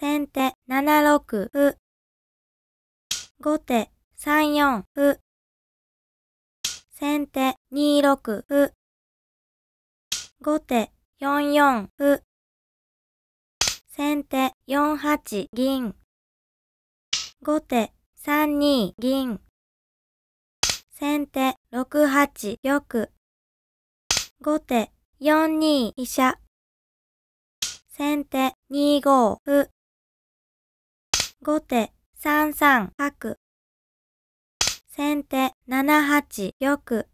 先手7六歩。後手3四歩。先手2六歩。後手4四歩。先手4八銀。後手3二銀。先手6八玉。後手4二飛車。先手2五歩。後手3三角。先手7八玉。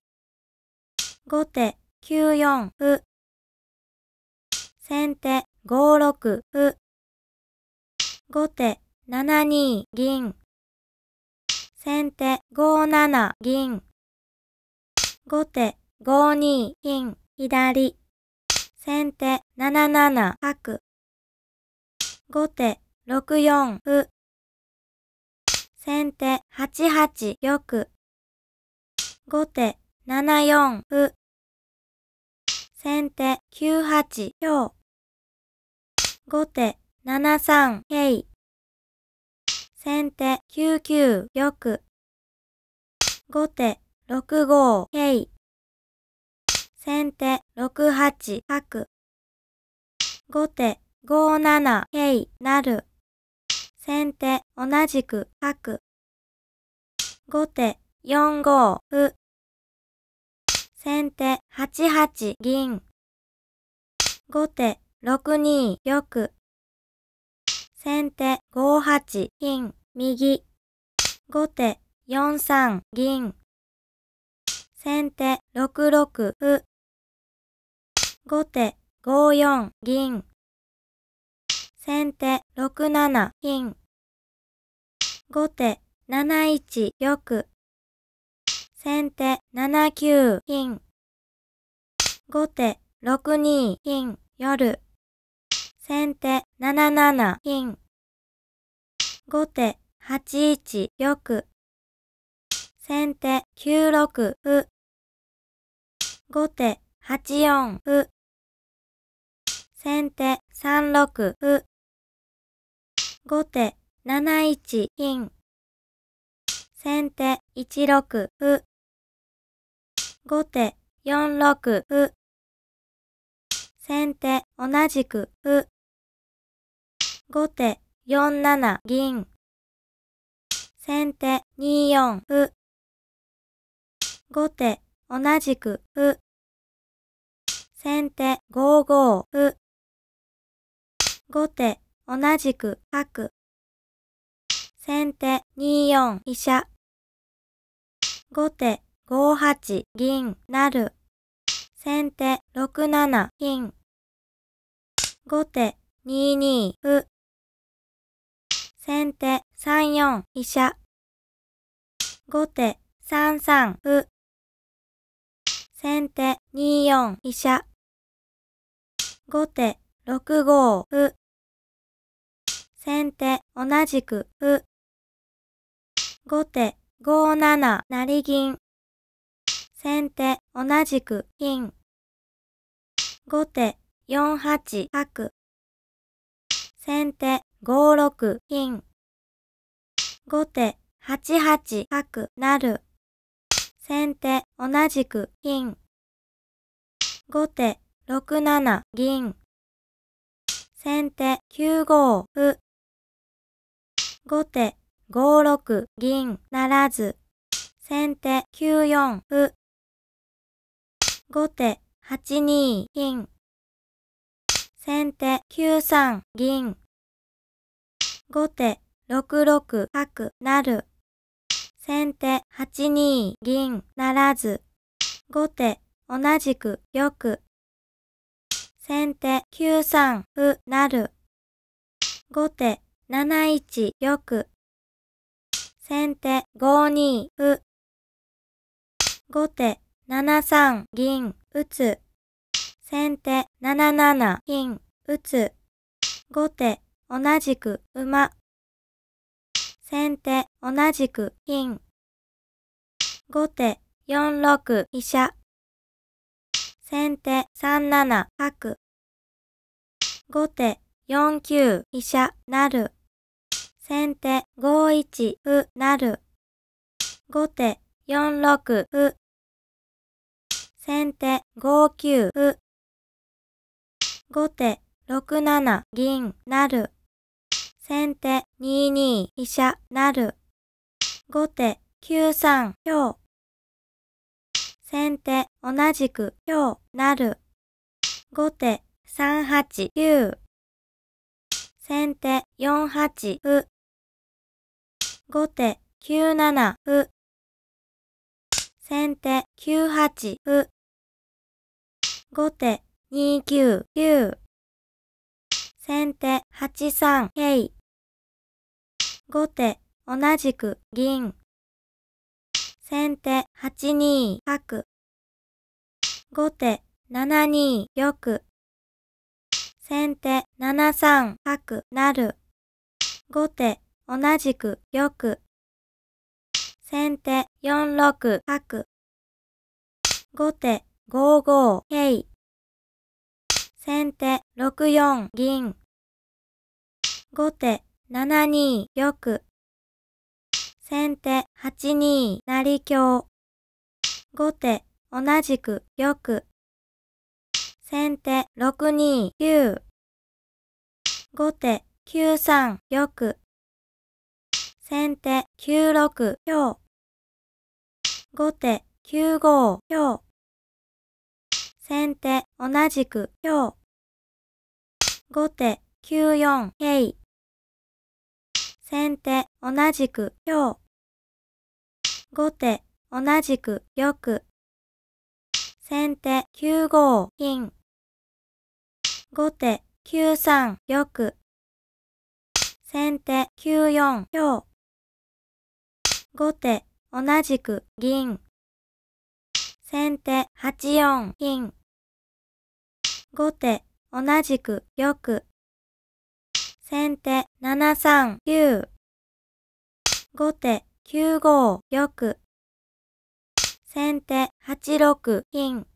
後手9四歩。先手5六歩。後手7二銀。先手5七銀。後手5二金左。先手7七角。後手6四歩。先手8八玉。後手7四歩。先手9八強。後手7三桂。先手9九玉。後手6五桂。先手6八角。後手5七桂なる。先手、同じく、角。後手、4五歩。先手、8八銀。後手、6二玉。先手、5八金、右。後手、4三銀。先手、6六歩。後手、5四銀。先手6七金。後手7一玉。先手7九金。後手6二金夜。先手7七金。後手8一玉。先手9六う。後手8四う。先手3六歩。後手7一金。先手1六歩。後手4六歩。先手同じく歩。後手4七銀。先手2四歩。後手同じく歩。先手5五歩。後手同じく角。先手二四飛車。後手五八銀なる。先手六七金。後手二二歩。先手三四飛車。後手三三歩。先手二四飛車。後手六五歩。先手、同じく、う。後手、5七、り銀。先手、同じく、金。後手、4八、角。先手、5六、金。後手、8八、角、なる。先手、同じく、金。後手、6七、銀。先手、9五、う。後手5六銀ならず、先手9四歩。後手8二金。先手9三銀。後手6六角なる。先手8二銀ならず。後手同じく玉。先手9三歩なる。後手7一玉。先手5二歩。後手7三銀打つ。先手7七金打つ。後手同じく馬。先手同じく金。後手4六飛車。先手3七角。後手4九飛車なる。先手5一歩なる。後手4六歩。先手5九歩。後手6七銀なる。先手2二飛車なる。後手9三強。先手同じく強なる。後手3八9。先手4八歩。後手9七歩。先手9八歩。後手2九9。先手8三桂。後手同じく銀。先手8二角。後手7二玉。先手7三角なる。後手同じく玉。先手4六角。後手5五桂。先手6四銀。後手7二玉。先手8二成香。後手同じく玉。先手6二九。後手9三玉。先手9六強。後手9五強。先手同じく強。後手9四桂。先手同じく強。後手同じく玉。先手9五金。後手9三玉。先手9四強。後手、同じく銀。先手、八四金。後手、同じく玉。先手、七三九。後手、九五玉。先手、八六金。